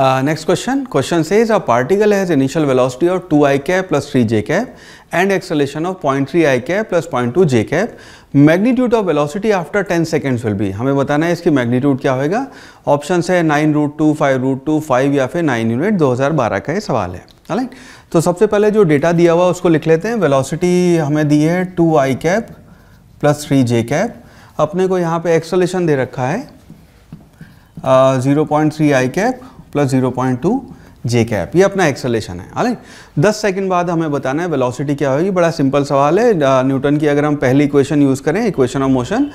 next question question से is a particle has initial velocity of two i cap plus three j cap and acceleration of point three i cap plus point two j cap magnitude of velocity after ten seconds will भी हमें बताना है इसकी magnitude क्या होगा option है nine root two five root two five या फिर नाइन यूनिट दो हज़ार बारह का ये सवाल है राइट तो सबसे पहले जो डेटा दिया हुआ उसको लिख लेते हैं वेलोसिटी हमें दी है two i cap plus three j cap अपने को यहाँ पे एक्सलेशन दे रखा है zero point three i cap plus zero point two j cap ये अपना एक्सेलेशन है अरे दस सेकंड बाद हमें बताना है वेलोसिटी क्या होगी बड़ा सिंपल सवाल है न्यूटन की अगर हम पहली इक्वेशन यूज़ करें equation of motion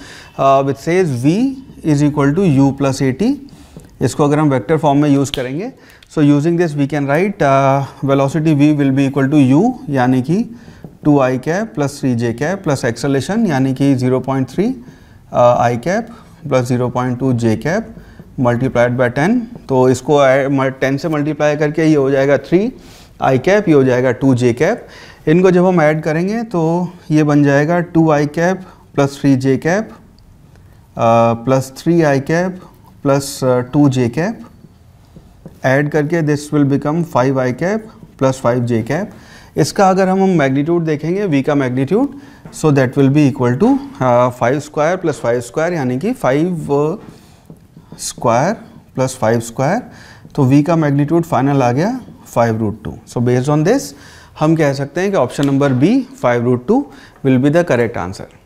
with says v is equal to u plus a t इसको अगर हम वेक्टर फॉर्म में यूज़ करेंगे so using this we can write velocity v will be equal to u यानी कि two i cap plus three j cap plus acceleration यानी कि zero point three i cap plus zero point two j cap multiplied by ten तो इसको ten से multiply करके ये हो जाएगा थ्री आई कैप ये हो जाएगा टू जे कैप इनको जब हम ऐड करेंगे तो ये बन जाएगा two i cap plus three j cap plus three i cap plus two j cap add करके this will become five i cap plus five j cap इसका अगर हम मैग्नीट्यूड देखेंगे वी का magnitude so that will be equal to five square plus five square यानी कि five square plus five square तो v का मैग्नीट्यूड फाइनल आ गया five root two so based on this हम कह सकते हैं कि option number B five root two will be the correct answer